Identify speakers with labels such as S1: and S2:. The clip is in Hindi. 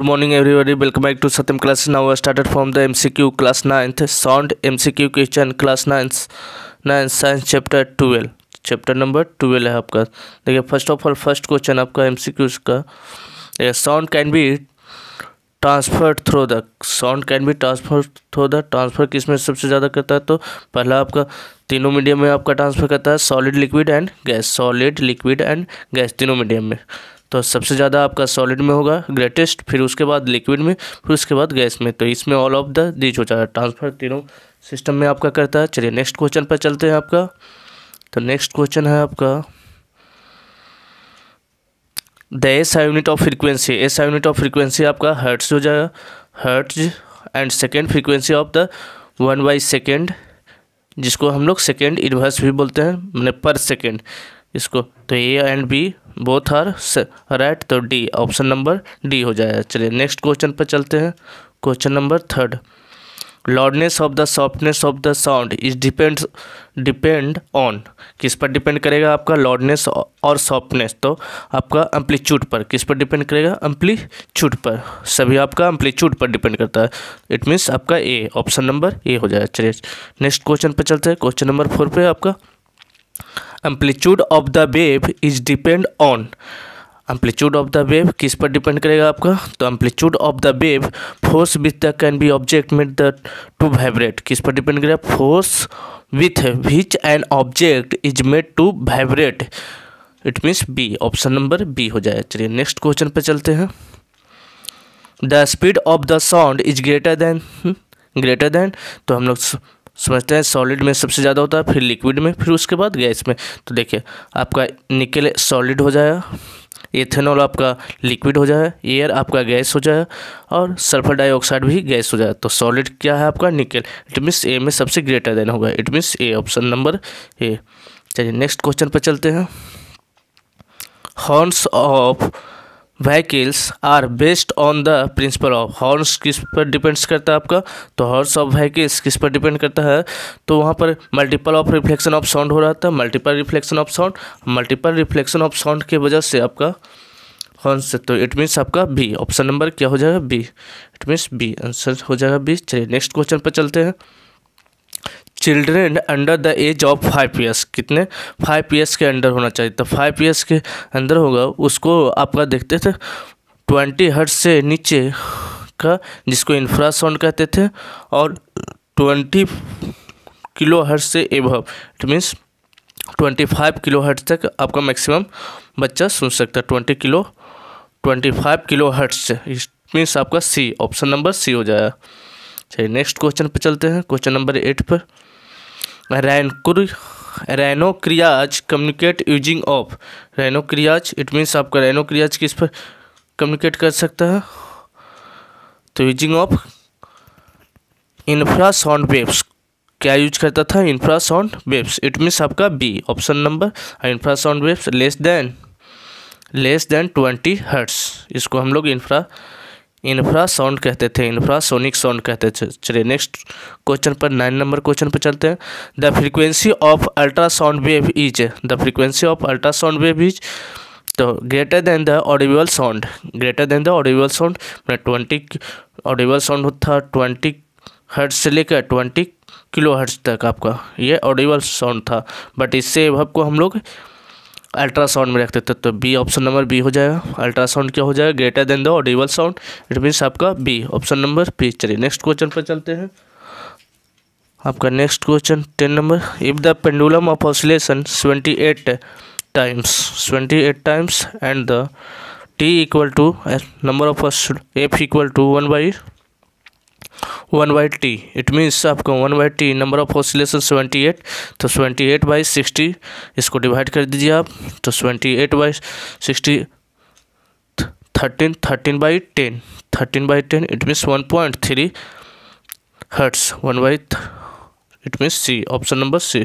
S1: good morning everybody welcome back to Satyam class now started from the MCQ class ninth sound MCQ question class ninth ninth science chapter twelve chapter number twelve है आपका देखिए first of all first question आपका एम सी एमसीक्यू का sound can be transfer through the sound can be transfer through the transfer किस में सबसे ज़्यादा करता है तो पहला आपका तीनों मीडियम में आपका ट्रांसफर करता है solid liquid and gas solid liquid and gas तीनों मीडियम में तो सबसे ज़्यादा आपका सॉलिड में होगा ग्रेटेस्ट फिर उसके बाद लिक्विड में फिर उसके बाद गैस में तो इसमें ऑल ऑफ द दीज हो जाएगा ट्रांसफ़र तीनों सिस्टम में आपका करता है चलिए नेक्स्ट क्वेश्चन पर चलते हैं आपका तो नेक्स्ट क्वेश्चन है आपका the S unit of frequency S unit of frequency आपका हर्ट्स हो जाएगा hertz and second frequency of the one by second जिसको हम लोग सेकेंड इन्वर्स भी बोलते हैं मतलब पर सेकेंड इसको तो A and B both are right तो डी ऑप्शन नंबर डी हो जाएगा चलिए नेक्स्ट क्वेश्चन पर चलते हैं question number third loudness of the softness of the sound is depend depend on किस पर डिपेंड करेगा आपका लाउडनेस और सॉफ्टनेस तो आपका एम्पलीट्यूड पर किस पर डिपेंड करेगा एम्पलीट्यूड पर सभी आपका एम्पलीट्यूड पर डिपेंड करता है इट मीन्स आपका ए ऑप्शन नंबर ए हो जाएगा चलिए नेक्स्ट क्वेश्चन पर चलते हैं क्वेश्चन नंबर फोर पर आपका amplitude of the wave is depend on amplitude of the wave किस पर डिपेंड करेगा आपका तो amplitude of the wave force with the can be object made the to vibrate किस पर डिपेंड करेगा force with which an object is made to vibrate it means B option number B हो जाएगा चलिए नेक्स्ट क्वेश्चन पर चलते हैं the speed of the sound is greater then greater than तो हम लोग समझते हैं सॉलिड में सबसे ज़्यादा होता है फिर लिक्विड में फिर उसके बाद गैस में तो देखिए आपका निकल सॉलिड हो जाएगा एथेनॉल आपका लिक्विड हो जाए एयर आपका गैस हो जाएगा और सल्फर डाइऑक्साइड भी गैस हो जाए तो सॉलिड क्या है आपका निकल इट मीन्स ए में सबसे ग्रेटर देन होगा it means A option number A चलिए नेक्स्ट क्वेश्चन पर चलते हैं horns of vehicles are based on the principle of horse किस पर डिपेंड्स करता है आपका तो हॉर्स ऑफ व्हीकल्स किस पर डिपेंड करता है तो वहाँ पर multiple of reflection of sound हो रहा था multiple reflection of sound multiple reflection of sound की वजह से आपका हॉर्स से तो इट मीन्स आपका बी ऑप्शन नंबर क्या हो जाएगा B it means B answer हो जाएगा बी चलिए नेक्स्ट क्वेश्चन पर चलते हैं children under the age of five years कितने फाइव ईयर्स के अंडर होना चाहिए तो फाइव ईयर्स के अंदर होगा उसको आपका देखते थे ट्वेंटी हर्ट से नीचे का जिसको इंफ्रासाउंड कहते थे और ट्वेंटी किलो हर्ट से above it means twenty five kilo hertz तक आपका मैक्सिमम बच्चा सुन सकता है twenty kilo twenty five kilo hertz से इट मीन्स आपका सी ऑप्शन नंबर सी हो जाएगा चलिए नेक्स्ट क्वेश्चन पर चलते हैं क्वेश्चन नंबर एट पर rhinoceros rhinoceros communicate using of rhinoceros it means आपका रैनोक्रियाज किस पर कम्युनिकेट कर सकता है तो यूजिंग ऑफ इंफ्रासाउंड साउंड क्या यूज करता था इंफ्रासाउंड साउंड इट मीन्स आपका B option number infrasound sound less than less than twenty hertz इसको हम लोग इंफ्रा इन्फ्रासाउंड कहते थे इन्फ्रासोनिक साउंड कहते थे चलिए नेक्स्ट क्वेश्चन पर नाइन नंबर क्वेश्चन पर चलते हैं the frequency of ultrasound wave is the frequency of ultrasound wave is तो greater than the audible sound greater than the audible sound मैं ट्वेंटी ऑडिबल साउंड था ट्वेंटी हर्ट्स से लेकर ट्वेंटी किलो हर्ट्स तक आपका ये ऑडिबल साउंड था बट इससे आपको हम लोग अल्ट्रासाउंड में रखते थे तो बी ऑप्शन नंबर बी हो जाएगा अल्ट्रासाउंड क्या हो जाएगा greater than the audible sound it means आपका बी ऑप्शन नंबर बी चलिए नेक्स्ट क्वेश्चन पर चलते हैं आपका next question ten number if the pendulum of oscillation seventy eight times seventy eight times and the T equal to number of F equal to one by one by T it means आपको one by T number of oscillation seventy eight तो सेवेंटी एट बाई सिक्सटी इसको डिवाइड कर दीजिए आप तो seventy eight by sixty thirteen thirteen by ten thirteen by ten it means one point three hertz one by it means C option number C